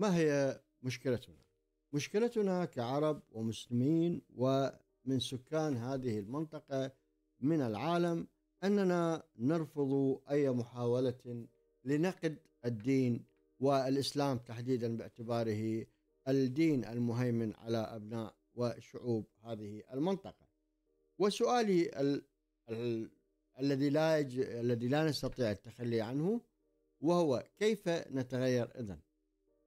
ما هي مشكلتنا مشكلتنا كعرب ومسلمين ومن سكان هذه المنطقة من العالم أننا نرفض أي محاولة لنقد الدين والإسلام تحديدا باعتباره الدين المهيمن على أبناء وشعوب هذه المنطقة وسؤالي ال... ال... الذي لا يج... الذي لا نستطيع التخلي عنه وهو كيف نتغير إذن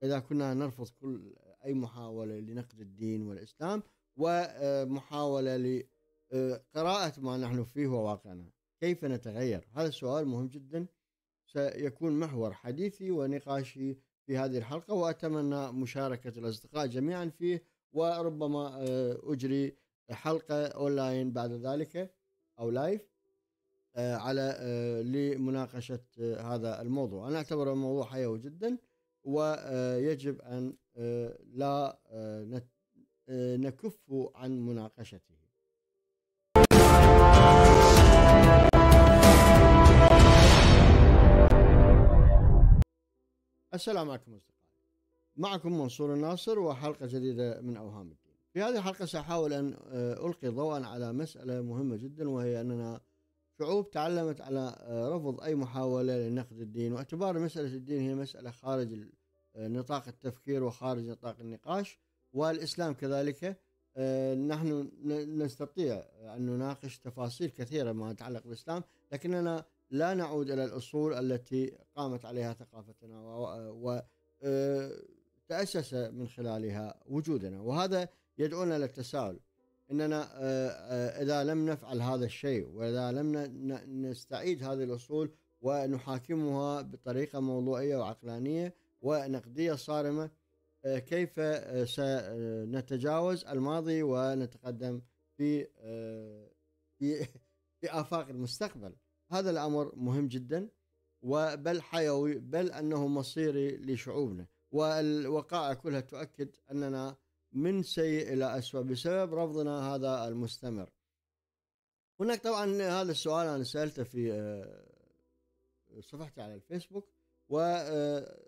اذا كنا نرفض كل أي محاولة لنقد الدين والإسلام ومحاولة لقراءة آه، ما نحن فيه وواقعنا كيف نتغير هذا السؤال مهم جدا سيكون محور حديثي ونقاشي في هذه الحلقة وأتمنى مشاركة الأصدقاء جميعا فيه وربما آه، أجري حلقة أونلاين بعد ذلك أو لايف آه، على لمناقشة هذا الموضوع أنا أعتبره موضوع حيوي جدا ويجب أن آه، لا آه، آه، نكف عن مناقشته السلام عليكم أصدقائي معكم منصور الناصر وحلقة جديدة من أوهام الدين في هذه الحلقة سأحاول أن ألقي ضوءا على مسألة مهمة جدا وهي أننا شعوب تعلمت على آه، رفض أي محاولة لنقد الدين واعتبار مسألة الدين هي مسألة خارج آه، نطاق التفكير وخارج نطاق النقاش والإسلام كذلك آه، نحن نستطيع أن نناقش تفاصيل كثيرة ما يتعلق بالإسلام لكننا لا نعود إلى الأصول التي قامت عليها ثقافتنا وتأسس من خلالها وجودنا وهذا يدعونا للتساؤل اننا آه، آه، اذا لم نفعل هذا الشيء واذا لم نستعيد هذه الاصول ونحاكمها بطريقه موضوعيه وعقلانيه ونقديه صارمه آه، كيف سنتجاوز الماضي ونتقدم في في في افاق المستقبل هذا الامر مهم جدا وبل حيوي بل انه مصيري لشعوبنا والوقائع كلها تؤكد اننا من سيء إلى اسوء بسبب رفضنا هذا المستمر هناك طبعا هذا السؤال أنا سألته في آه، صفحتي على الفيسبوك و آه،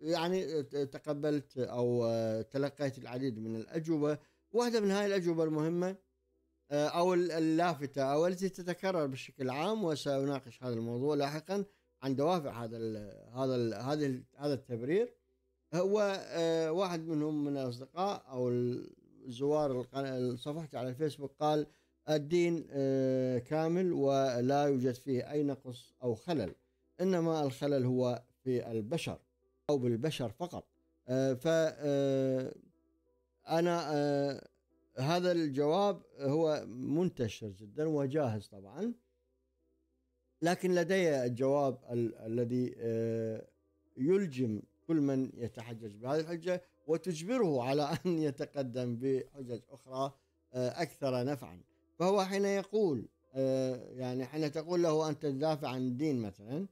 يعني تقبلت أو آه، تلقيت العديد من الأجوبة واحدة من هاي الأجوبة المهمة أو اللافتة أو التي تتكرر بشكل عام وسأناقش هذا الموضوع لاحقا عن دوافع هذا ال هذا ال هذا التبرير هو آه، واحد منهم من الاصدقاء او الزوار صفحتي على الفيسبوك قال الدين آه، كامل ولا يوجد فيه اي نقص او خلل انما الخلل هو في البشر او بالبشر فقط آه، ف انا هذا الجواب هو منتشر جدا وجاهز طبعا لكن لدي الجواب ال الذي يلجم كل من يتحجج بهذه الحجة وتجبره على أن يتقدم بحجج أخرى آه، أكثر نفعا فهو حين يقول آه، يعني حين تقول له أنت تدافع عن الدين مثلا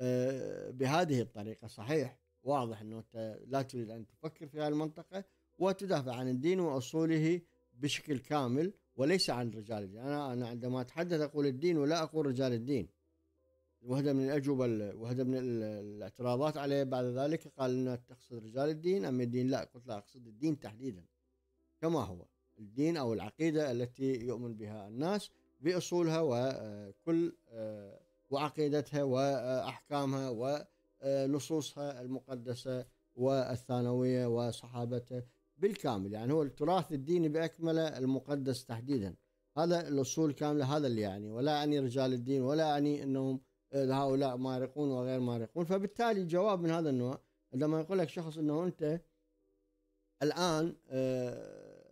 آه، بهذه الطريقة صحيح واضح أنه أنت لا تريد أن تفكر في هذه المنطقة وتدافع عن الدين وأصوله بشكل كامل وليس عن رجال الدين أنا, أنا عندما أتحدث أقول الدين ولا أقول رجال الدين وحده من الاجوبه وحده من الاعتراضات عليه بعد ذلك قال انها تقصد رجال الدين ام الدين لا قلت لا اقصد الدين تحديدا كما هو الدين او العقيده التي يؤمن بها الناس باصولها وكل آه، وعقيدتها واحكامها آه، ونصوصها آه، المقدسه والثانويه وصحابته بالكامل يعني هو التراث الديني باكمله المقدس تحديدا هذا الاصول كامله هذا اللي يعني ولا اعني رجال الدين ولا اعني انهم هؤلاء مارقون وغير مارقون فبالتالي الجواب من هذا النوع عندما يقول لك شخص انه انت الان آه،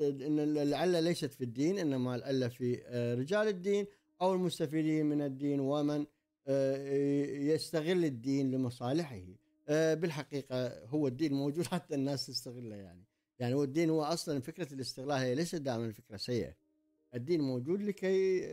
ان العله ليست في الدين انما العله في آه، رجال الدين او المستفيدين من الدين ومن آه، يستغل الدين لمصالحه بالحقيقه هو الدين موجود حتى الناس تستغله يعني يعني هو الدين هو اصلا فكره الاستغلال هي ليست دائما فكره سيئه الدين موجود لكي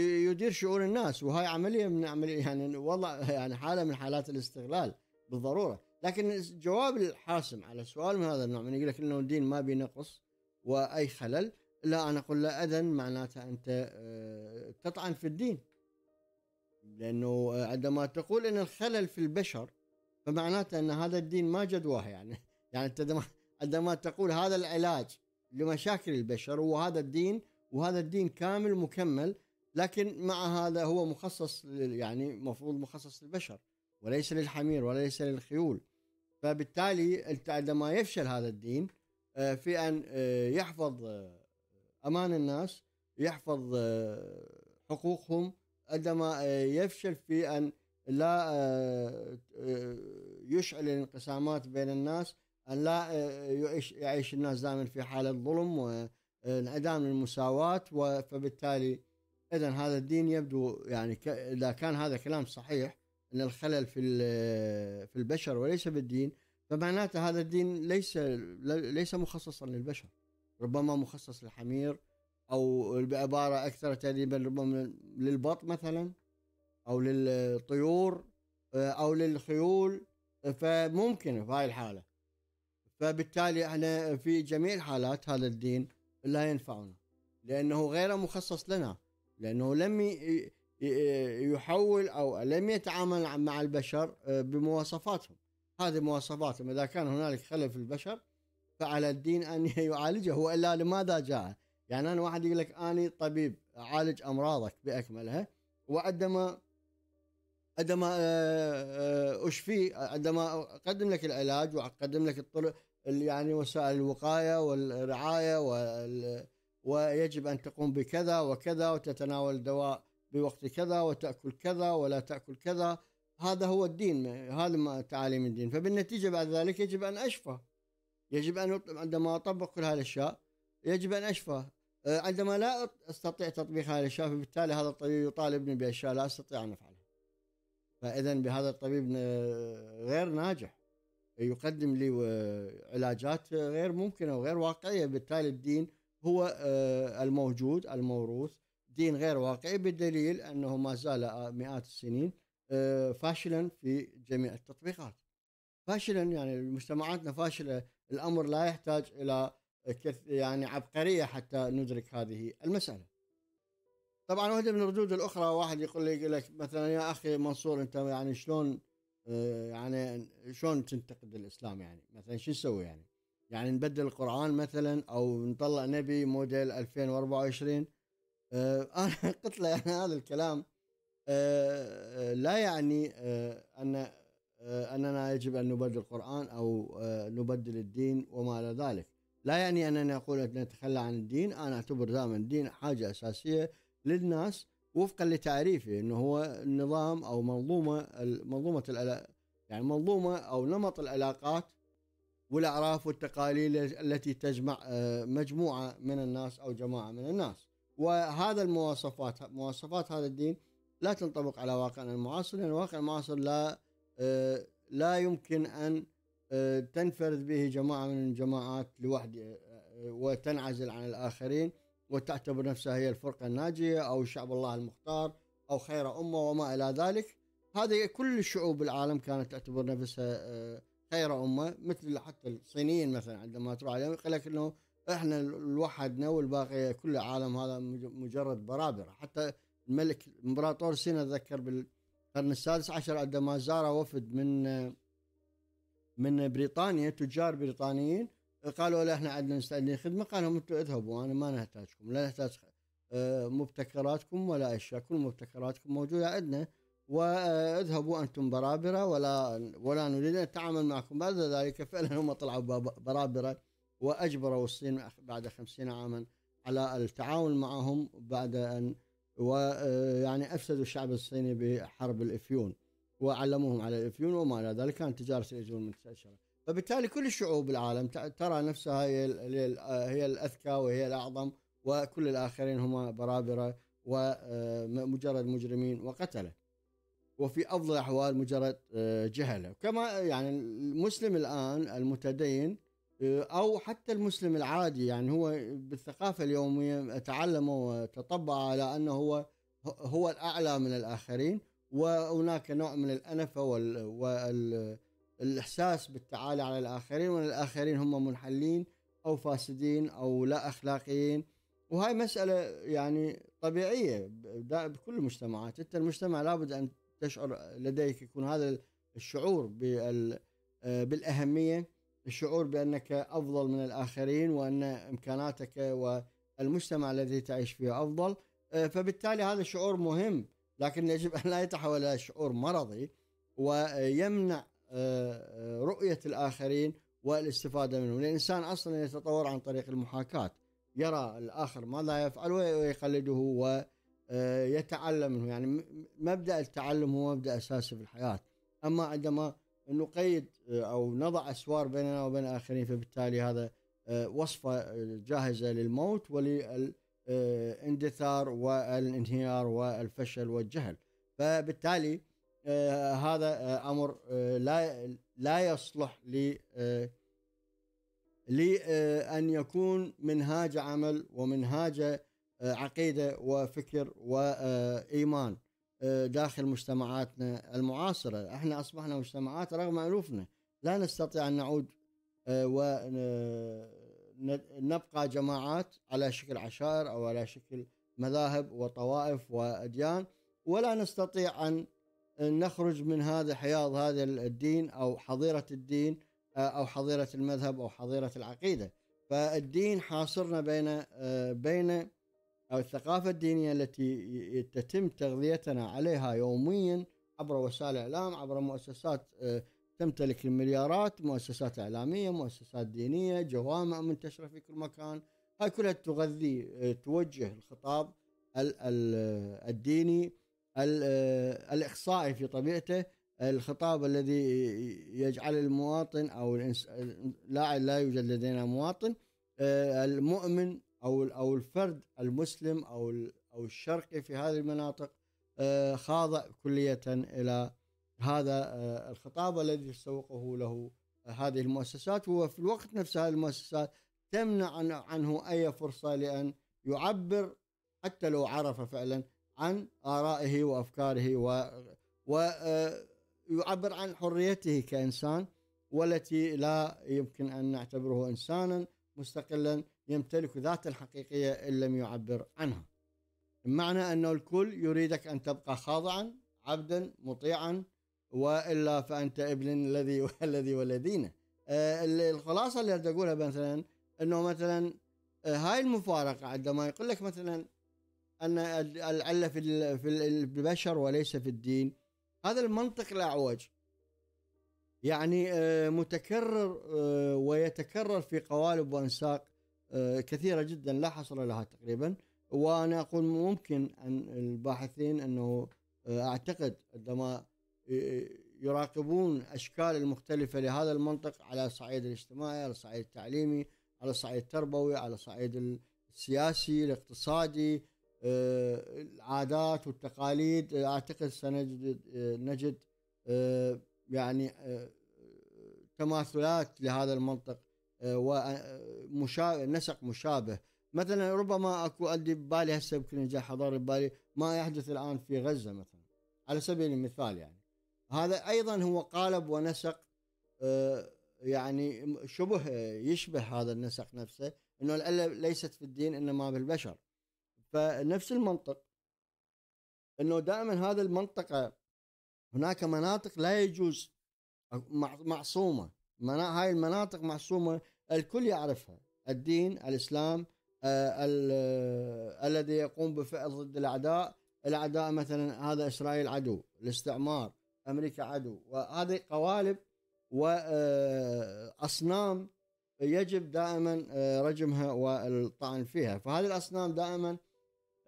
يدير شؤون الناس وهاي عمليه من عمليه يعني والله يعني حاله من حالات الاستغلال بالضروره لكن جواب الحاسم على سؤال من هذا النوع من يقول لك انه الدين ما بينقص واي خلل لا انا اقول له اذا معناته انت آه، تطعن في الدين لانه عندما تقول ان الخلل في البشر فمعناته ان هذا الدين ما جدواه يعني يعني انت عندما تقول هذا العلاج لمشاكل البشر وهذا الدين وهذا الدين كامل مكمل لكن مع هذا هو مخصص يعني مفروض مخصص للبشر وليس للحمير وليس للخيول فبالتالي عندما يفشل هذا الدين آه، في أن آه، يحفظ آه، أمان الناس يحفظ حقوقهم عندما يفشل في أن لا يشعل الانقسامات بين الناس أن لا يعيش الناس دائما في حالة ظلم و انعدام المساواة فبالتالي اذا هذا الدين يبدو يعني اذا كان هذا كلام صحيح ان الخلل في في البشر وليس في الدين فمعناته هذا الدين ليس ليس مخصصا للبشر ربما مخصص للحمير او بعباره اكثر تاديبا ربما للبط مثلا او للطيور او للخيول فممكن في هاي الحاله فبالتالي احنا في جميع الحالات هذا الدين لا ينفعنا لأنه غير مخصص لنا لأنه لم يحول أو لم يتعامل مع البشر آه، بمواصفاتهم هذه مواصفاتهم إذا كان هنالك خلل في البشر فعلى الدين أن يعالجه وإلا لماذا جاء يعني أنا واحد يقول لك اني طبيب أعالج أمراضك بأكملها وعندما عندما آه، آه، اشفي عندما اقدم لك العلاج واقدم لك الطرق يعني وسائل الوقايه والرعايه وال ويجب ان تقوم بكذا وكذا وتتناول دواء بوقت كذا وتاكل كذا ولا تاكل كذا هذا هو الدين هذا ما تعاليم الدين فبالنتيجه بعد ذلك يجب ان اشفى يجب ان عندما اطبق كل هذه الاشياء يجب ان اشفى آه، عندما لا استطيع تطبيق هذه الاشياء فبالتالي هذا الطبيب يطالبني باشياء لا استطيع ان افعلها فاذا بهذا الطبيب غير ناجح يقدم لي آه، علاجات غير ممكنه وغير واقعيه بالتالي الدين هو آه، الموجود الموروث دين غير واقعي بالدليل انه ما زال آه، مئات السنين فاشلا في جميع التطبيقات فاشلا يعني مجتمعاتنا فاشله الامر لا يحتاج الى يعني عبقريه حتى ندرك هذه المساله طبعا واحده من الردود الاخرى واحد يقول لي يقول لك مثلا يا اخي منصور انت يعني شلون آه، يعني شلون تنتقد الاسلام يعني مثلا شو نسوي يعني يعني نبدل القران مثلا او نطلع نبي موديل 2024 آه، انا قلت له يعني هذا الكلام آه، لا يعني ان اننا يجب ان نبدل القران او نبدل الدين وما الى ذلك لا يعني اننا نقول نتخلى عن الدين انا اعتبر دائما الدين حاجه اساسيه للناس وفقا لتعريفه انه هو النظام او منظومه منظومه يعني منظومه او نمط العلاقات والاعراف والتقاليد التي تجمع آه، مجموعه من الناس او جماعه من الناس وهذا المواصفات مواصفات هذا الدين لا تنطبق على واقعنا المعاصر لان الواقع المعاصر لا آه، لا يمكن ان آه، تنفرد به جماعه من الجماعات لوحدها وتنعزل عن الاخرين وتعتبر نفسها هي الفرقة الناجية أو شعب الله المختار أو خير أمة وما إلى ذلك هذه كل شعوب العالم كانت تعتبر نفسها آه، خير أمة مثل حتى الصينيين مثلا عندما تروح عليهم يقول لك أنه احنا لوحدنا والباقي كل العالم هذا مجرد برابرة حتى الملك الامبراطور سين اتذكر بالقرن السادس عشر عندما زار وفد من آه، من بريطانيا تجار بريطانيين قالوا له احنا عندنا مستعدين خدمه قال لهم انتم اذهبوا انا ما نحتاجكم لا نحتاج آه، مبتكراتكم ولا اشياء كل مبتكراتكم موجوده عندنا واذهبوا انتم برابره ولا ولا نريد ان نتعامل معكم بعد ذلك فعلا هم طلعوا برابره واجبروا الصين بعد خمسين عاما على التعاون معهم بعد ان ويعني افسدوا الشعب الصيني بحرب الافيون وعلموهم على الافيون وما الى ذلك كانت تجاره الاجول منتشره فبالتالي كل الشعوب العالم ترى نفسها هي هي الاذكى وهي الاعظم وكل الاخرين هم برابره ومجرد آه، مجرمين وقتله وفي افضل الاحوال مجرد آه، جهله كما يعني المسلم الان المتدين آه، او حتى المسلم العادي يعني هو بالثقافه اليوميه تعلم وتطبع على انه هو هو الاعلى من الاخرين وهناك نوع من الانفه وال, وال الاحساس بالتعالي على الاخرين وان الاخرين هم منحلين او فاسدين او لا اخلاقيين وهاي مساله يعني طبيعيه بكل المجتمعات انت المجتمع لابد ان تشعر لديك يكون هذا الشعور آه، بالاهميه الشعور بانك افضل من الاخرين وان امكاناتك والمجتمع الذي تعيش فيه افضل آه، فبالتالي هذا الشعور مهم لكن يجب ان لا يتحول الى شعور مرضي ويمنع رؤية الآخرين والاستفادة منهم الإنسان أصلا يتطور عن طريق المحاكاة يرى الآخر ماذا يفعل ويقلده ويتعلم آه، منه يعني مبدأ التعلم هو مبدأ أساسي في الحياة أما عندما نقيد آه، أو نضع أسوار بيننا وبين الآخرين فبالتالي هذا آه، وصفة جاهزة للموت وللاندثار والانهيار والفشل والجهل فبالتالي آه، هذا آه، امر آه، لا لا يصلح ل لان يكون منهاج عمل ومنهاج عقيده وفكر وايمان داخل مجتمعاتنا المعاصره، احنا اصبحنا مجتمعات رغم الوفنا لا نستطيع ان نعود ونبقى جماعات على شكل عشائر او على شكل مذاهب وطوائف واديان ولا نستطيع ان نخرج من هذا حياض هذا الدين او حظيره الدين آه، او حظيره المذهب او حظيره العقيده فالدين حاصرنا بين آه، بين او الثقافه الدينيه التي تتم تغذيتنا عليها يوميا عبر وسائل الاعلام عبر مؤسسات آه، تمتلك المليارات مؤسسات اعلاميه مؤسسات دينيه جوامع منتشره في كل مكان هاي كلها تغذي توجه الخطاب الديني آه، الاقصائي في طبيعته الخطاب الذي يجعل المواطن او لا لا يوجد لدينا مواطن آه، المؤمن او او الفرد المسلم او او الشرقي في هذه المناطق آه، خاضع كليه الى هذا الخطاب الذي تسوقه له هذه المؤسسات وفي الوقت نفسه هذه المؤسسات تمنع عنه اي فرصه لان يعبر حتى لو عرف فعلا عن آرائه وأفكاره و, ويعبر آه، عن حريته كإنسان والتي لا يمكن أن نعتبره إنسانا مستقلا يمتلك ذاتا حقيقية إن لم يعبر عنها معنى أنه الكل يريدك أن تبقى خاضعا عبدا مطيعا وإلا فأنت ابن الذي والذي والذين آه، الخلاصة اللي أقولها مثلا أنه مثلا آه، هاي المفارقة عندما يقول لك مثلا ان العله في في البشر وليس في الدين هذا المنطق الاعوج يعني آه، متكرر آه، ويتكرر في قوالب وانساق آه، كثيره جدا لا حصر لها تقريبا وانا اقول ممكن ان الباحثين انه اعتقد عندما يراقبون اشكال المختلفه لهذا المنطق على الصعيد الاجتماعي على الصعيد التعليمي على الصعيد التربوي على الصعيد السياسي الاقتصادي العادات والتقاليد اعتقد سنجد نجد يعني تماثلات لهذا المنطق ونسق مشابه مثلا ربما اكو عندي ببالي هسه يمكن جاء حضاري ببالي ما يحدث الان في غزه مثلا على سبيل المثال يعني هذا ايضا هو قالب ونسق يعني شبه يشبه هذا النسق نفسه انه الأله ليست في الدين انما بالبشر فنفس المنطق انه دائما هذا المنطقه هناك مناطق لا يجوز معصومه هاي المناطق معصومه الكل يعرفها الدين الاسلام آه، آه، الذي يقوم بفعل ضد الاعداء الاعداء مثلا هذا اسرائيل عدو الاستعمار امريكا عدو وهذه قوالب واصنام آه، يجب دائما رجمها والطعن فيها فهذه الاصنام دائما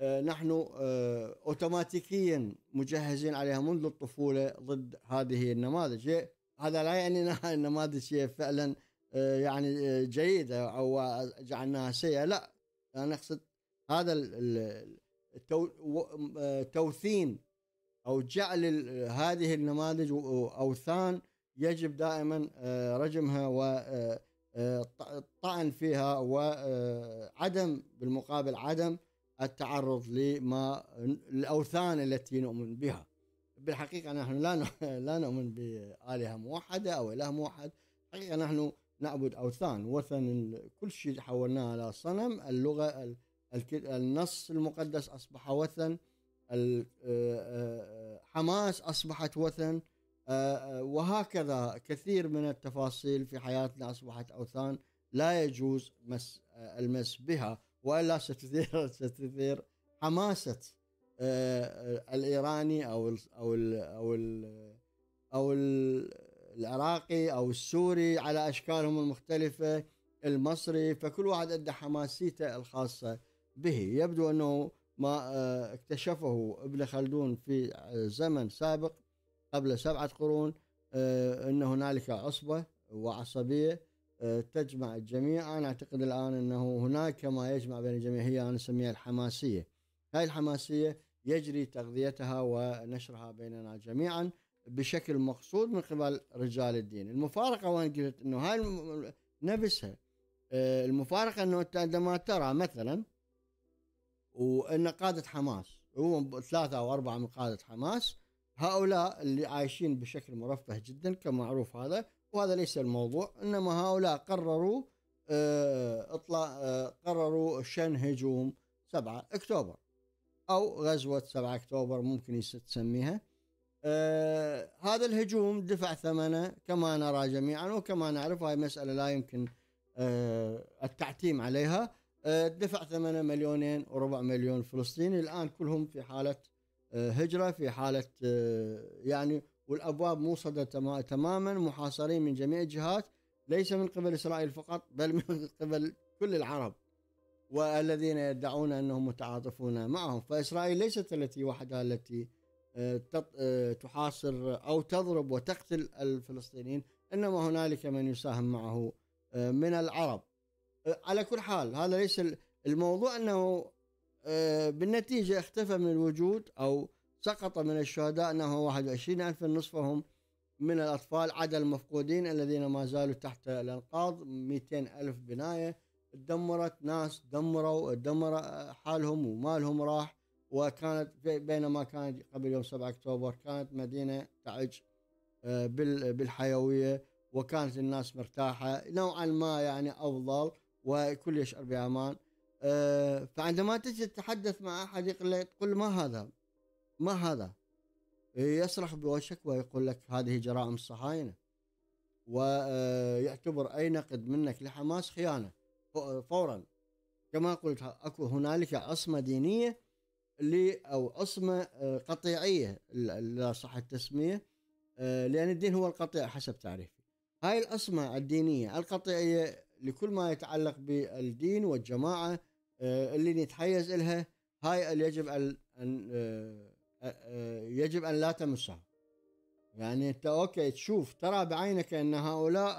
آه، نحن آه، اوتوماتيكيا مجهزين عليها منذ الطفوله ضد هذه النماذج هذا لا يعني ان النماذج هي فعلا آه، يعني جيده او جعلناها سيئه لا انا اقصد هذا التوثين او جعل هذه النماذج اوثان يجب دائما رجمها و الطعن فيها وعدم بالمقابل عدم التعرض لما الاوثان التي نؤمن بها بالحقيقه نحن لا لا نؤمن بالهه موحده او اله موحد حقيقه نحن نعبد اوثان وثن كل شيء حولناه الى صنم اللغه النص المقدس اصبح وثن حماس اصبحت وثن وهكذا كثير من التفاصيل في حياتنا اصبحت اوثان لا يجوز مس المس بها ولا ستثير ستثير حماسه الايراني او ال او ال او ال او العراقي او السوري على اشكالهم المختلفه المصري فكل واحد عنده حماسيته الخاصه به يبدو انه ما آه، اكتشفه ابن خلدون في زمن سابق قبل سبعه قرون آه، ان هنالك عصبه وعصبيه آه، تجمع الجميع أنا أعتقد الآن أنه هناك ما يجمع بين الجميع هي أنا أسميها الحماسية هاي الحماسية يجري تغذيتها ونشرها بيننا جميعا بشكل مقصود من قبل رجال الدين المفارقة وين قلت أنه هاي نفسها آه، المفارقة أنه أنت عندما ترى مثلا وأن قادة حماس هو ثلاثة أو أربعة من قادة حماس هؤلاء اللي عايشين بشكل مرفه جدا كما معروف هذا وهذا ليس الموضوع انما هؤلاء قرروا آه، اطلاق آه، قرروا شن هجوم 7 اكتوبر او غزوه 7 اكتوبر ممكن تسميها آه هذا الهجوم دفع ثمنه كما نرى جميعا وكما نعرف هاي مسألة لا يمكن آه التعتيم عليها آه دفع ثمنه مليونين وربع مليون فلسطيني الآن كلهم في حالة آه هجرة في حالة آه يعني والابواب موصده تماما محاصرين من جميع الجهات ليس من قبل اسرائيل فقط بل من قبل كل العرب والذين يدعون انهم متعاطفون معهم فاسرائيل ليست التي وحدها التي آه، آه، تحاصر او تضرب وتقتل الفلسطينيين انما هنالك من يساهم معه آه، من العرب على كل حال هذا ليس الموضوع انه بالنتيجه اختفى من الوجود او سقط من الشهداء نحو 21 ألف نصفهم من الأطفال عدا المفقودين الذين ما زالوا تحت الأنقاض 200 ألف بناية دمرت ناس دمروا دمر حالهم ومالهم راح وكانت بينما كانت قبل يوم 7 أكتوبر كانت مدينة تعج آه، بالحيوية وكانت الناس مرتاحة نوعا ما يعني أفضل وكل يشعر بأمان آه، فعندما تجي تتحدث مع أحد يقول له ما هذا ما هذا يصرخ إيه، بوشك ويقول لك هذه جرائم الصهاينة ويعتبر آه، أي نقد منك لحماس خيانة فورا كما قلت أكو هنالك عصمة دينية أو عصمة آه، قطيعية لا صح التسمية آه، لأن الدين هو القطيع حسب تعريفي هاي العصمة الدينية القطيعية لكل ما يتعلق بالدين والجماعة اللي نتحيز إلها هاي اللي يجب أن يجب ان لا تمسها يعني انت اوكي تشوف ترى بعينك ان هؤلاء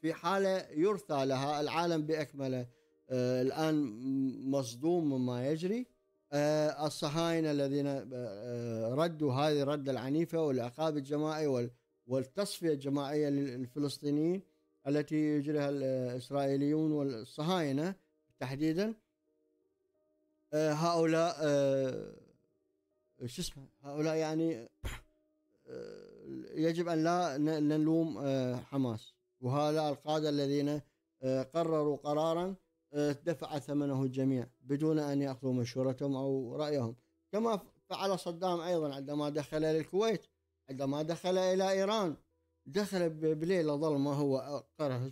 في حاله يرثى لها العالم باكمله الان مصدوم مما يجري الصهاينه الذين ردوا هذه الرده العنيفه والعقاب الجماعي والتصفيه الجماعيه للفلسطينيين التي يجريها الاسرائيليون والصهاينه تحديدا هؤلاء شو اسمه هؤلاء يعني آه، يجب ان لا نلوم آه، حماس وهؤلاء القاده الذين آه، قرروا قرارا دفع ثمنه الجميع بدون ان ياخذوا مشورتهم او رايهم كما فعل صدام ايضا عندما دخل للكويت عندما دخل الى ايران دخل بليله ظلمه هو قرر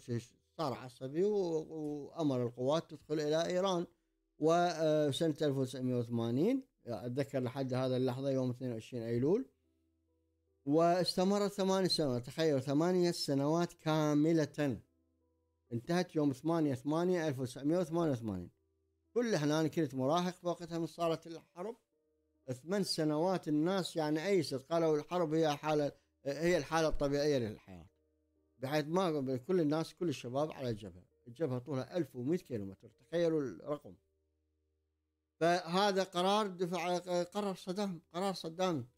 صار عصبي وامر القوات تدخل الى ايران وسنه 1980 اتذكر لحد هذا اللحظه يوم 22 ايلول واستمرت ثمان سنوات تخيل ثمانية سنوات كاملة انتهت يوم ثمانية 8 1988 كل احنا انا كنت مراهق في وقتها من صارت الحرب ثمان سنوات الناس يعني ايست قالوا الحرب هي حالة هي الحالة الطبيعية للحياة بحيث ما كل الناس كل الشباب على الجبهة الجبهة طولها 1100 كيلومتر تخيلوا الرقم فهذا قرار دفع قرار صدام قرار صدام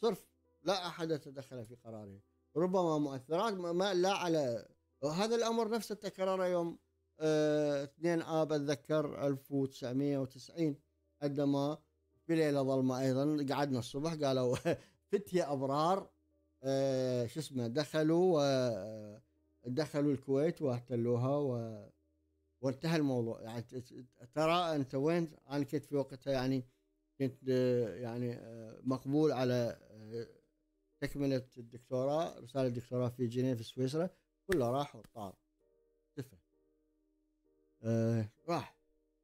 صرف لا احد تدخل في قراره ربما مؤثرات ما لا على هذا الامر نفسه تكرر يوم 2 آه، اب اتذكر 1990 عندما في ليله ظلمه ايضا قعدنا الصبح قالوا فتيه ابرار آه، شو اسمه دخلوا دخلوا الكويت واحتلوها و, وانتهى الموضوع يعني ترى انت وين انا كنت في وقتها يعني كنت آه، يعني آه، مقبول على آه، تكمله الدكتوراه رساله الدكتوراه في جنيف سويسرا كله راح وطار اختفى آه راح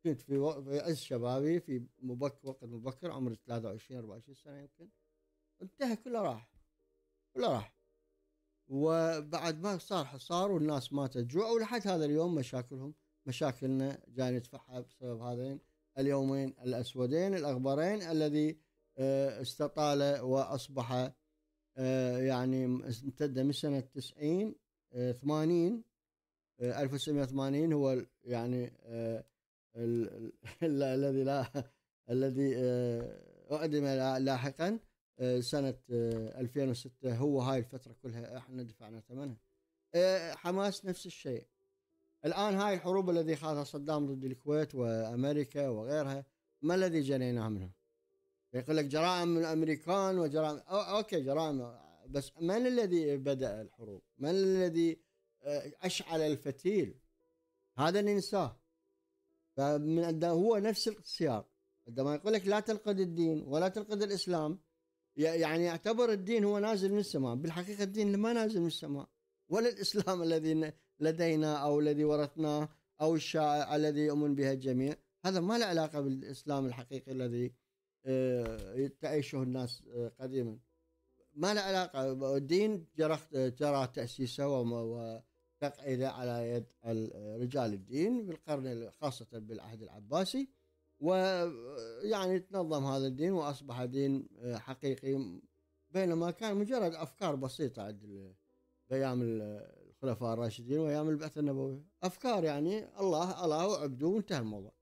كنت في, و... في عز شبابي في مبكر وقت مبكر عمري 23 24 سنه يمكن انتهى كله راح كله راح وبعد ما صار حصار والناس ماتت جوع ولحد هذا اليوم مشاكلهم مشاكلنا جاي ندفعها بسبب هذين اليومين الأسودين الاغبرين الذي آه، استطال وأصبح آه، يعني امتد من سنة 90 80 1980 هو يعني آه، الذي لا الذي أعدم لاحقا سنة 2006 هو هاي الفترة كلها احنا دفعنا ثمنها حماس نفس الشيء الآن هاي الحروب الذي خاضها صدام ضد الكويت وأمريكا وغيرها ما الذي جنيناه منها يقول لك جرائم من الأمريكان وجرائم أو أوكي جرائم بس من الذي بدأ الحروب من الذي آه، أشعل الفتيل هذا ننساه فمن هو نفس السياق عندما يقول لك لا تنقد الدين ولا تنقد الإسلام يعني يعتبر الدين هو نازل من السماء بالحقيقة الدين ما نازل من السماء ولا الإسلام الذي لدينا أو الذي ورثناه أو الشائع الذي يؤمن بها الجميع هذا ما له علاقة بالإسلام الحقيقي الذي آه، تعيشه الناس آه، قديما ما له علاقة الدين جرى تأسيسه وتقعيده على يد رجال الدين بالقرن خاصة بالعهد العباسي ويعني تنظم هذا الدين وأصبح دين آه، حقيقي بينما كان مجرد أفكار بسيطة عند الأيام الخلفاء الراشدين وايام البعثه النبويه افكار يعني الله الله وعبده وانتهى الموضوع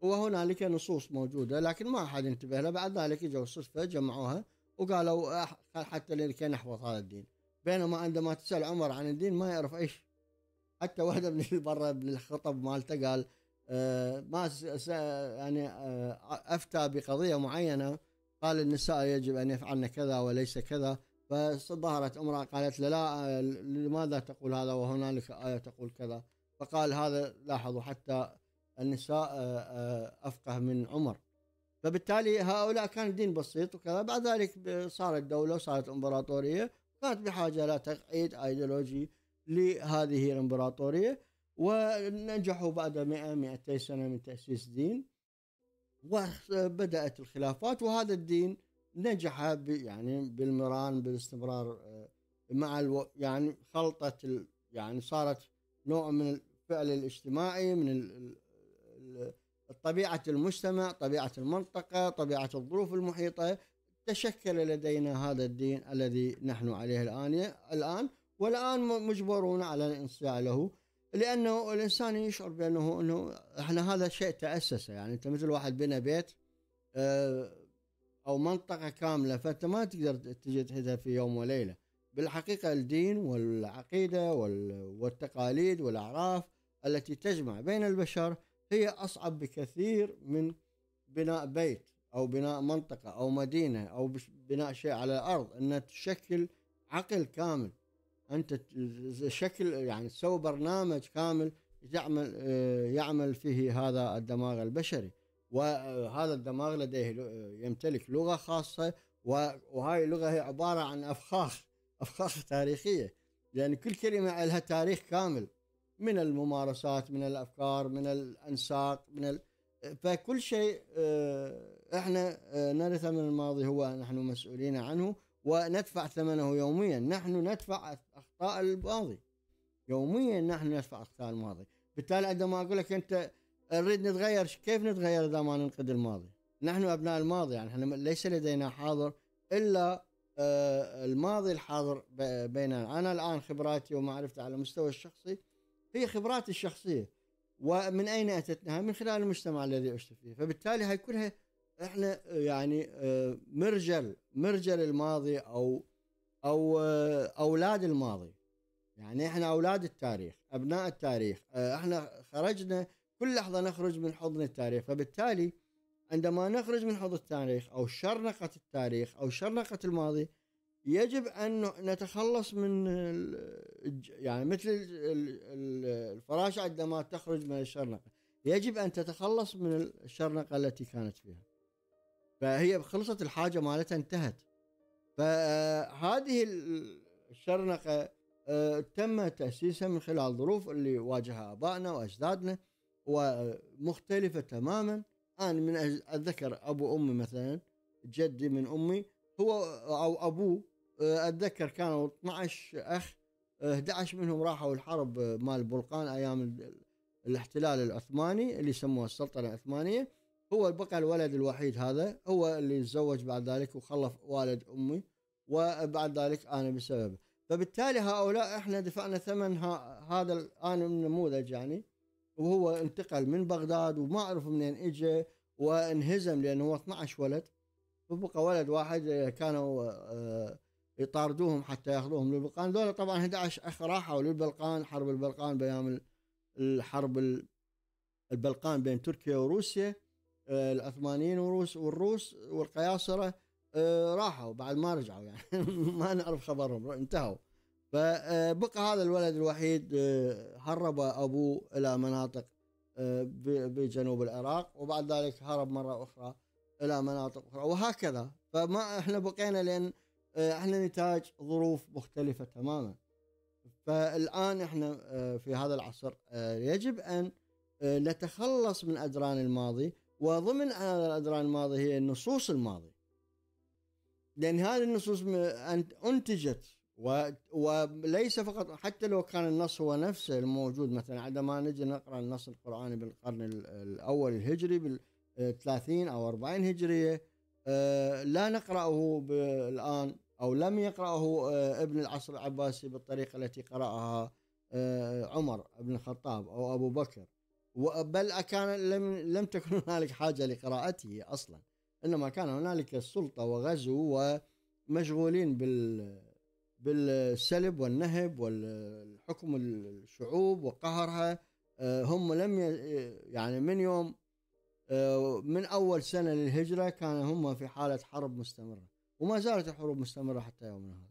وهنالك نصوص موجوده لكن ما احد انتبه لها بعد ذلك جو الصدفه جمعوها وقالوا حتى لكي نحفظ هذا الدين بينما عندما تسال عمر عن الدين ما يعرف ايش حتى واحده من برا من الخطب مالته قال آه، ما يعني آه، افتى بقضيه معينه قال النساء يجب ان يفعلن كذا وليس كذا فظهرت امرأة قالت له لا لماذا تقول هذا وهنالك آية تقول كذا فقال هذا لاحظوا حتى النساء آه، آه، أفقه من عمر فبالتالي هؤلاء كان دين بسيط وكذا بعد ذلك صارت دولة وصارت إمبراطورية كانت بحاجة إلى تقعيد أيديولوجي لهذه الإمبراطورية ونجحوا بعد 100 200 سنة من تأسيس دين وبدأت الخلافات وهذا الدين نجح يعني بالمران بالاستمرار آه، مع الو يعني خلطت ال يعني صارت نوع من الفعل الاجتماعي من ال طبيعة المجتمع طبيعة المنطقة طبيعة الظروف المحيطة تشكل لدينا هذا الدين الذي نحن عليه الآن الآن والآن مجبرون على الانصياع له لأنه الإنسان يشعر بأنه أنه إحنا هذا شيء تأسس يعني أنت مثل واحد بنى بيت آه او منطقه كامله فانت ما تقدر تجي في يوم وليله بالحقيقه الدين والعقيده والتقاليد والاعراف التي تجمع بين البشر هي اصعب بكثير من بناء بيت او بناء منطقه او مدينه او بناء شيء على الارض ان تشكل عقل كامل انت شكل يعني تسوي برنامج كامل يعمل آه، يعمل فيه هذا الدماغ البشري وهذا الدماغ لديه يمتلك لغه خاصه وهاي اللغه هي عباره عن افخاخ افخاخ تاريخيه لان يعني كل كلمه لها تاريخ كامل من الممارسات من الافكار من الانساق من ال... فكل شيء آه، احنا آه، نرثه من الماضي هو نحن مسؤولين عنه وندفع ثمنه يوميا نحن ندفع اخطاء الماضي يوميا نحن ندفع اخطاء الماضي بالتالي عندما اقول لك انت نريد نتغير كيف نتغير اذا ما ننقد الماضي نحن ابناء الماضي يعني احنا ليس لدينا حاضر الا آه، الماضي الحاضر بيننا انا الان خبراتي ومعرفتي على المستوى الشخصي هي خبراتي الشخصيه ومن اين اتتنا من خلال المجتمع الذي عشت فيه فبالتالي هاي كلها احنا آه، يعني آه، مرجل مرجل الماضي او او اولاد الماضي يعني احنا اولاد التاريخ ابناء التاريخ احنا خرجنا كل لحظة نخرج من حضن التاريخ فبالتالي عندما نخرج من حضن التاريخ أو شرنقة التاريخ أو شرنقة الماضي يجب أن نتخلص من يعني مثل الفراشة عندما تخرج من الشرنقة يجب أن تتخلص من الشرنقة التي كانت فيها فهي خلصت الحاجة مالتها انتهت فهذه الشرنقة آه، تم تأسيسها من خلال ظروف اللي واجهها آبائنا وأجدادنا ومختلفة تماما أنا من أتذكر أبو أمي مثلا جدي من أمي هو أو أبوه آه، أتذكر كانوا 12 أخ 11 منهم راحوا الحرب آه، مال البلقان أيام الاحتلال العثماني اللي سموها السلطنة العثمانية هو بقى الولد الوحيد هذا هو اللي تزوج بعد ذلك وخلف والد أمي وبعد ذلك أنا بسببه فبالتالي هؤلاء احنا دفعنا ثمن هذا انا النموذج يعني وهو انتقل من بغداد وما اعرف منين اجى وانهزم لانه هو 12 ولد وبقى ولد واحد آه، كانوا آه، يطاردوهم حتى ياخذوهم للبلقان دول طبعا 11 اخ راحوا للبلقان حرب البلقان بايام الحرب البلقان بين تركيا وروسيا آه، العثمانيين وروس والروس والقياصره راحوا بعد ما رجعوا يعني ما نعرف خبرهم انتهوا فبقى هذا الولد الوحيد آه، هرب ابوه الى مناطق آه، بجنوب العراق وبعد ذلك هرب مره اخرى الى مناطق اخرى وهكذا فما احنا بقينا لان آه، احنا نتاج ظروف مختلفه تماما فالان احنا في هذا العصر يجب ان نتخلص من ادران الماضي وضمن هذا الادران الماضي هي النصوص الماضي لان هذه النصوص انتجت و... وليس فقط حتى لو كان النص هو نفسه الموجود مثلا عندما نجي نقرا النص القراني بالقرن الاول الهجري بال 30 او 40 هجريه آه، لا نقراه الان او لم يقراه آه، ابن العصر العباسي بالطريقه التي قراها آه، عمر بن الخطاب او ابو بكر بل كان لم لم تكن هنالك حاجه لقراءته اصلا انما كان هنالك السلطه وغزو ومشغولين بال بالسلب والنهب والحكم الشعوب وقهرها آه، هم لم يعني من يوم آه، من أول سنة للهجرة كان هم في حالة حرب مستمرة وما زالت الحروب مستمرة حتى يومنا هذا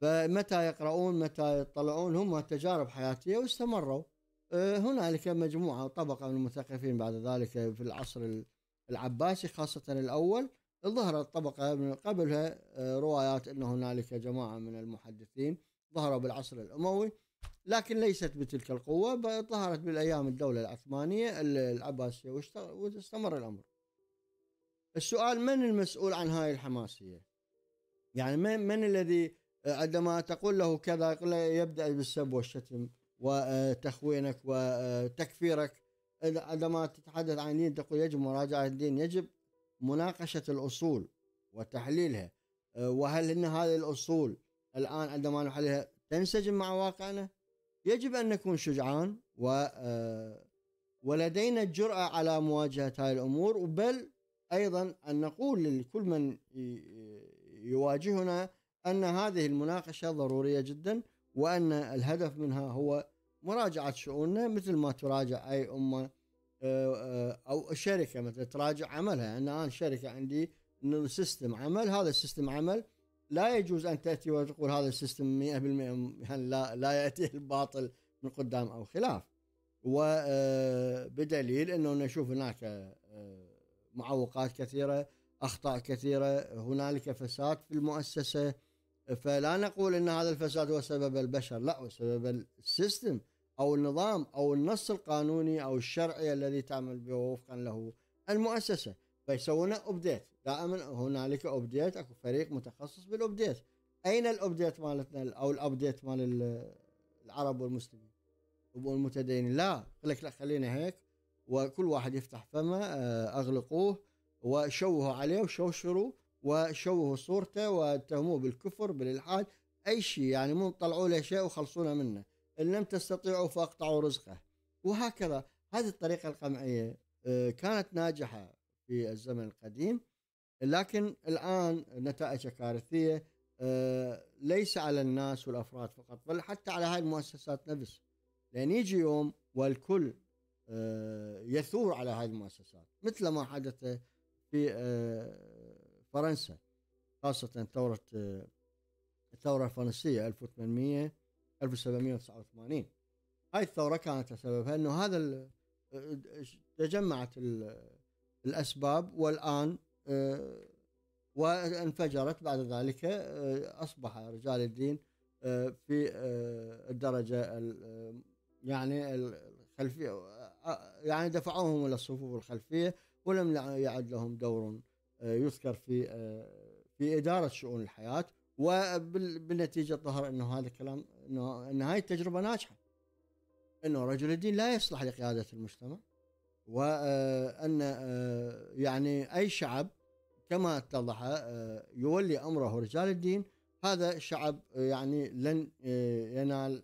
فمتى يقرؤون متى يطلعون هم تجارب حياتية واستمروا آه، هنالك مجموعة وطبقة من المثقفين بعد ذلك في العصر العباسي خاصة الأول ظهرت طبقة من قبلها آه، روايات أن هنالك جماعة من المحدثين ظهروا بالعصر الأموي لكن ليست بتلك القوة ظهرت بالأيام الدولة العثمانية العباسية واستمر الأمر السؤال من المسؤول عن هاي الحماسية يعني من, من الذي آه، عندما تقول له كذا يبدأ بالسب والشتم وتخوينك آه، وتكفيرك عندما تتحدث عن الدين تقول يجب مراجعة الدين يجب مناقشه الاصول وتحليلها آه، وهل ان هذه الاصول الان عندما نحللها تنسجم مع واقعنا؟ يجب ان نكون شجعان و آه، ولدينا الجرأة على مواجهة هذه الأمور بل أيضا أن نقول لكل من يواجهنا أن هذه المناقشة ضرورية جدا وأن الهدف منها هو مراجعة شؤوننا مثل ما تراجع أي أمة آه، آه، او شركه مثلا تراجع عملها ان يعني انا شركه عندي انه سيستم عمل هذا السيستم عمل لا يجوز ان تاتي وتقول هذا السيستم 100% يعني لا لا ياتي الباطل من قدام او خلاف وبدليل آه، انه نشوف هناك معوقات كثيره اخطاء كثيره هنالك فساد في المؤسسه فلا نقول ان هذا الفساد هو سبب البشر لا هو سبب السيستم أو النظام أو النص القانوني أو الشرعي الذي تعمل به وفقا له المؤسسة فيسوون أبديت دائما هنالك أبديت أكو فريق متخصص بالأبديت أين الأبديت مالتنا أو الأبديت مال العرب والمسلمين والمتدينين لا لك لا خلينا هيك وكل واحد يفتح فمه آه، أغلقوه وشوهوا عليه وشوشروا وشوهوا صورته واتهموه بالكفر بالإلحاد أي شيء يعني مو طلعوا له شيء وخلصونا منه إن لم تستطيعوا فاقطعوا رزقه وهكذا هذه الطريقة القمعية آه، كانت ناجحة في الزمن القديم لكن الآن نتائجها كارثية آه، ليس على الناس والأفراد فقط بل حتى على هذه المؤسسات نفسها لأن يجي يوم والكل آه، يثور على هذه المؤسسات مثل ما حدث في فرنسا خاصة ثورة الثورة الفرنسية 1800 1789 هاي الثوره كانت سببها انه هذا تجمعت الاسباب والان آه، وانفجرت بعد ذلك آه، اصبح رجال الدين آه، في الدرجه يعني الخلفيه يعني دفعوهم الى الصفوف الخلفيه ولم يعد لهم دور يذكر في في اداره شؤون الحياه وبالنتيجه ظهر انه هذا كلام انه ان هاي التجربه ناجحه انه رجل الدين لا يصلح لقياده المجتمع وان آه، آه، يعني اي شعب كما اتضح آه، يولي امره رجال الدين هذا الشعب يعني لن ينال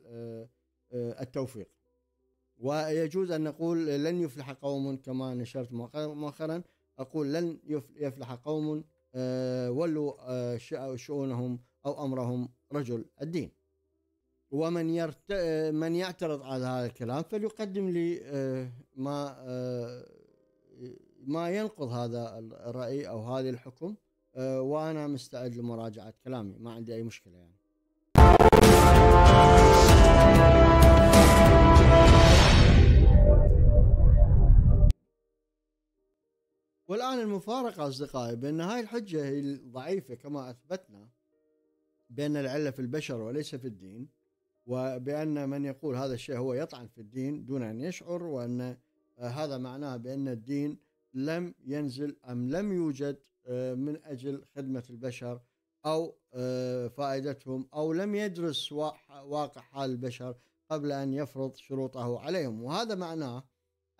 التوفيق ويجوز ان نقول لن يفلح قوم كما نشرت مؤخرا اقول لن يفلح قوم ولوا شؤونهم او امرهم رجل الدين ومن يرت... من يعترض على هذا الكلام فليقدم لي آه، ما آه، ما ينقض هذا الرأي أو هذا الحكم آه، وأنا مستعد لمراجعة كلامي ما عندي أي مشكلة يعني والآن المفارقة أصدقائي بأن هاي الحجة هي الضعيفة كما أثبتنا بأن العلة في البشر وليس في الدين وبأن من يقول هذا الشيء هو يطعن في الدين دون أن يشعر وأن آه، هذا معناه بأن الدين لم ينزل أم لم يوجد آه، من أجل خدمة البشر أو آه، فائدتهم أو لم يدرس واقع حال البشر قبل أن يفرض شروطه عليهم وهذا معناه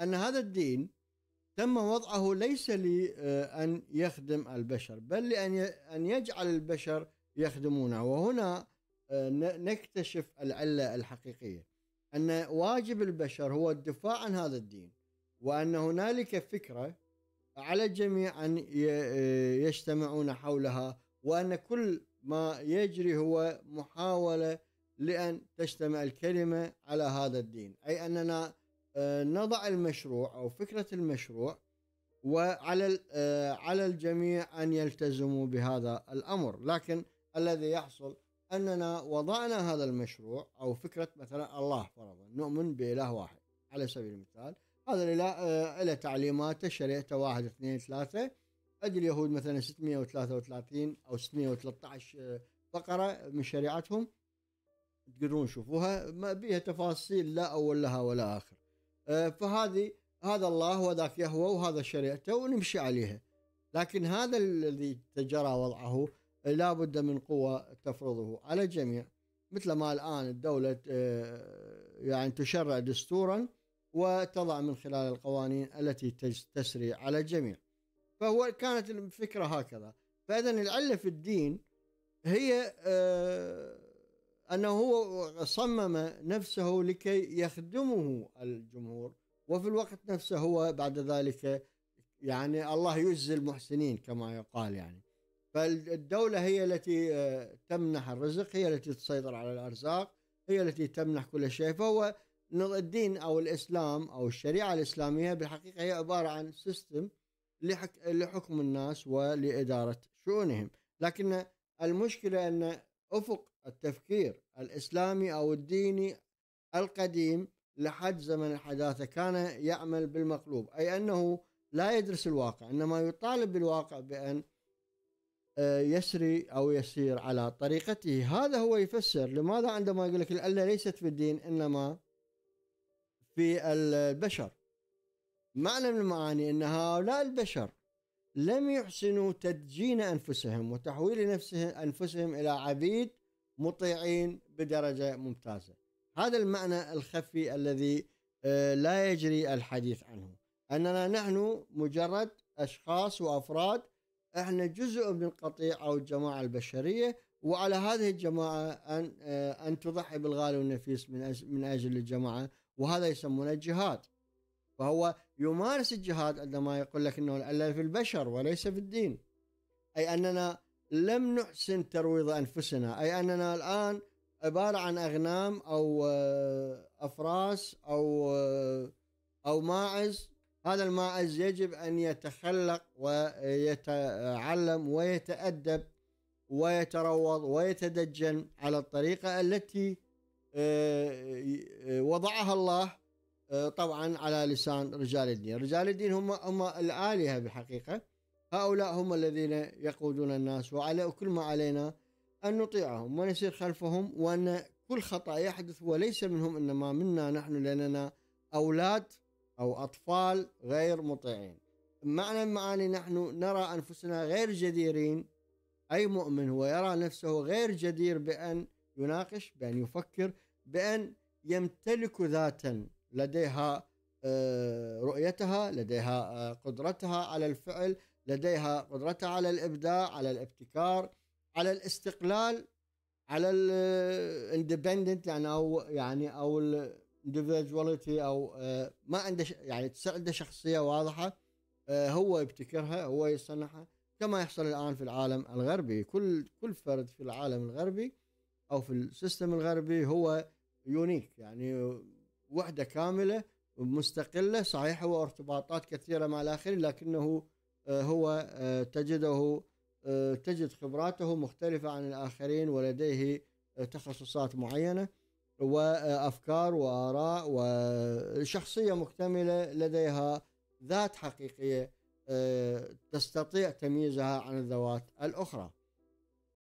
أن هذا الدين تم وضعه ليس لأن يخدم البشر بل لأن أن يجعل البشر يخدمونه وهنا آه، نكتشف العله الحقيقيه ان واجب البشر هو الدفاع عن هذا الدين وان هنالك فكره على الجميع ان آه، يجتمعون حولها وان كل ما يجري هو محاوله لان تجتمع الكلمه على هذا الدين اي اننا آه، نضع المشروع او فكره المشروع وعلى على الجميع ان يلتزموا بهذا الامر لكن الذي يحصل أننا وضعنا هذا المشروع أو فكرة مثلا الله فرضا نؤمن بإله واحد على سبيل المثال هذا الإله آه، له تعليماته شريعته واحد اثنين ثلاثة أدي اليهود مثلا 633 أو 613 آه، فقرة من شريعتهم تقدرون تشوفوها ما بيها تفاصيل لا أول لها ولا آخر آه، فهذه هذا الله وذاك يهوى وهذا شريعته ونمشي عليها لكن هذا الذي تجرى وضعه لا بد من قوة تفرضه على الجميع مثل ما الآن الدولة آه، يعني تشرع دستورا وتضع من خلال القوانين التي تسري على الجميع فهو كانت الفكرة هكذا فإذا العلة في الدين هي آه، أنه هو صمم نفسه لكي يخدمه الجمهور وفي الوقت نفسه هو بعد ذلك يعني الله يجزي المحسنين كما يقال يعني فالدولة هي التي آه، تمنح الرزق هي التي تسيطر على الأرزاق هي التي تمنح كل شيء فهو الدين أو الإسلام أو الشريعة الإسلامية بالحقيقة هي عبارة عن سيستم لحكم الناس ولإدارة شؤونهم لكن المشكلة أن أفق التفكير الإسلامي أو الديني القديم لحد زمن الحداثة كان يعمل بالمقلوب أي أنه لا يدرس الواقع إنما يطالب بالواقع بأن آه، يسري أو يسير على طريقته هذا هو يفسر لماذا عندما يقول لك الاله ليست في الدين إنما في البشر معنى من المعاني أن هؤلاء البشر لم يحسنوا تدجين أنفسهم وتحويل نفسهم أنفسهم إلى عبيد مطيعين بدرجة ممتازة هذا المعنى الخفي الذي آه، لا يجري الحديث عنه أننا نحن مجرد أشخاص وأفراد احنا جزء من قطيع او الجماعه البشريه وعلى هذه الجماعه ان آه، ان تضحي بالغالي والنفيس من من اجل الجماعه وهذا يسمونه الجهاد. فهو يمارس الجهاد عندما يقول لك انه الا في البشر وليس في الدين. اي اننا لم نحسن ترويض انفسنا، اي اننا الان عباره عن اغنام او آه، افراس او آه، او ماعز هذا الماعز يجب أن يتخلق ويتعلم ويتأدب ويتروض ويتدجن على الطريقة التي آه، آه، وضعها الله آه، طبعا على لسان رجال الدين رجال الدين هم هم الآلهة بحقيقة هؤلاء هم الذين يقودون الناس وعلى كل ما علينا أن نطيعهم ونسير خلفهم وأن كل خطأ يحدث وليس منهم إنما منا نحن لأننا أولاد أو أطفال غير مطيعين معنى المعاني نحن نرى أنفسنا غير جديرين أي مؤمن هو يرى نفسه غير جدير بأن يناقش بأن يفكر بأن يمتلك ذاتا لديها آه، رؤيتها لديها آه، قدرتها على الفعل لديها قدرتها على الإبداع على الابتكار على الاستقلال على الاندبندنت يعني أو يعني أو الـ individuality او آه، ما عنده يعني تصير عنده شخصيه واضحه آه، هو يبتكرها هو يصنعها كما يحصل الان في العالم الغربي كل كل فرد في العالم الغربي او في السيستم الغربي هو يونيك يعني وحده كامله مستقله صحيح هو ارتباطات كثيره مع الاخرين لكنه آه، هو تجده تجد خبراته مختلفه عن الاخرين ولديه تخصصات معينه وافكار واراء وشخصيه مكتمله لديها ذات حقيقيه آه، تستطيع تمييزها عن الذوات الاخرى